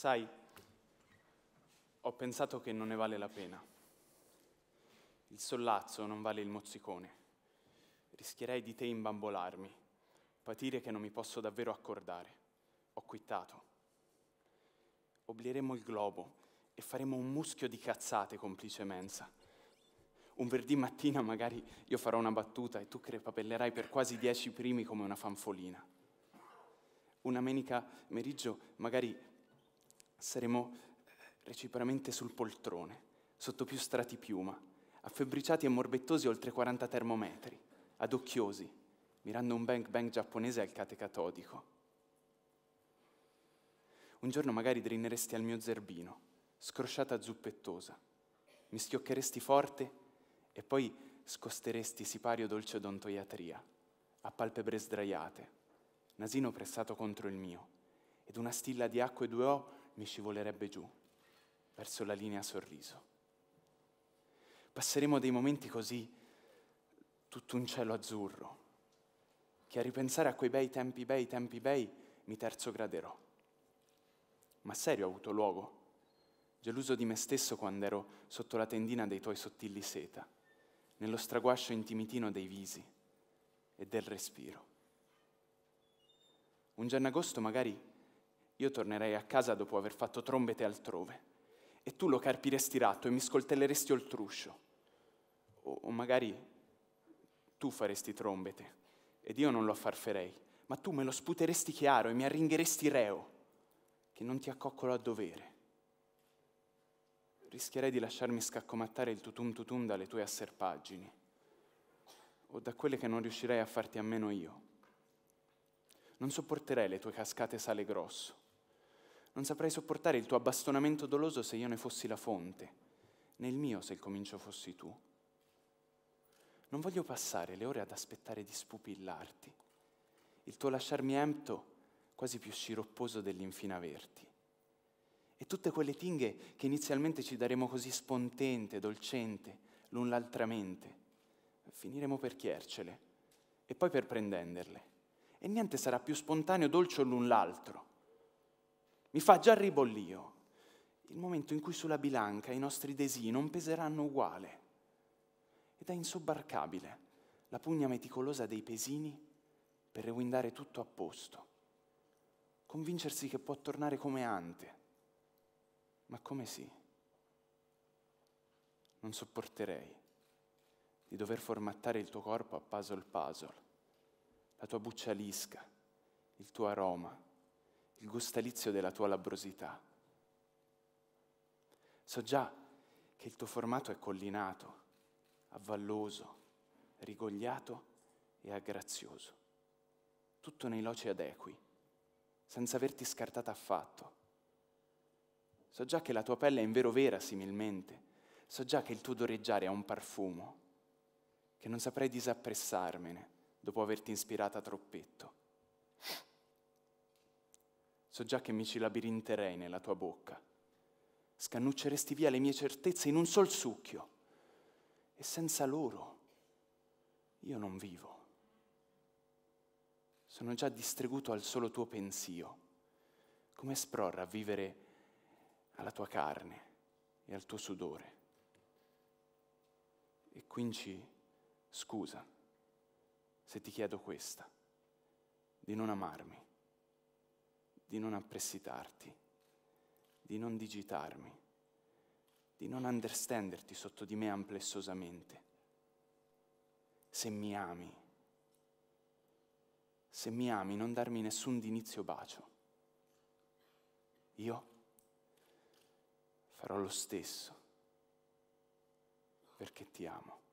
sai, ho pensato che non ne vale la pena. Il sollazzo non vale il mozzicone. Rischierei di te imbambolarmi, patire che non mi posso davvero accordare. Ho quittato. Oblieremo il globo e faremo un muschio di cazzate, complice mensa. Un verdì mattina magari io farò una battuta e tu crepapellerai per quasi dieci primi come una fanfolina. Una menica meriggio magari saremo eh, reciprocamente sul poltrone, sotto più strati piuma, affebbriciati e morbettosi oltre 40 termometri, ad occhiosi, mirando un bang bang giapponese al cate catodico. Un giorno magari drineresti al mio zerbino, scrosciata zuppettosa, mi schioccheresti forte e poi scosteresti sipario dolce odontoiatria, a palpebre sdraiate, nasino pressato contro il mio, ed una stilla di acqua e due o mi scivolerebbe giù, verso la linea sorriso. Passeremo dei momenti così, tutto un cielo azzurro, che a ripensare a quei bei tempi bei, tempi bei, mi terzo graderò. Ma serio ha avuto luogo, geloso di me stesso quando ero sotto la tendina dei tuoi sottili seta, nello straguascio intimitino dei visi e del respiro. Un giorno agosto magari io tornerei a casa dopo aver fatto trombete altrove e tu lo carpiresti ratto e mi scoltelleresti oltruscio. O, o magari tu faresti trombete ed io non lo affarferei, ma tu me lo sputeresti chiaro e mi arringheresti reo, che non ti accoccolo a dovere. Rischierei di lasciarmi scaccomattare il tutum tutum dalle tue asserpaggini o da quelle che non riuscirei a farti a meno io. Non sopporterei le tue cascate sale grosso non saprei sopportare il tuo abbastonamento doloso se io ne fossi la fonte, né il mio se il comincio fossi tu. Non voglio passare le ore ad aspettare di spupillarti. Il tuo lasciarmi empto, quasi più sciropposo dell'infinaverti. E tutte quelle tinghe che inizialmente ci daremo così spontente, dolcente, l'un l'altramente, finiremo per chiercele e poi per prendenderle. E niente sarà più spontaneo, dolce l'un l'altro. Mi fa già ribollio il momento in cui sulla bilanca i nostri desii non peseranno uguale. Ed è insobbarcabile la pugna meticolosa dei pesini per rewindare tutto a posto, convincersi che può tornare come ante. Ma come sì? Non sopporterei di dover formattare il tuo corpo a puzzle puzzle, la tua buccia lisca, il tuo aroma il gustalizio della tua labrosità. So già che il tuo formato è collinato, avvalloso, rigogliato e aggrazioso, tutto nei loci adequi, senza averti scartato affatto. So già che la tua pelle è in vero vera similmente, so già che il tuo doreggiare ha un parfumo, che non saprei disappressarmene dopo averti ispirata troppetto So già che mi ci labirinterei nella tua bocca. Scannucceresti via le mie certezze in un sol succhio. E senza loro io non vivo. Sono già distreguto al solo tuo pensio. Come sprorra a vivere alla tua carne e al tuo sudore. E quindi scusa se ti chiedo questa, di non amarmi di non appressitarti, di non digitarmi, di non understanderti sotto di me amplessosamente. Se mi ami, se mi ami, non darmi nessun d'inizio bacio. Io farò lo stesso perché ti amo.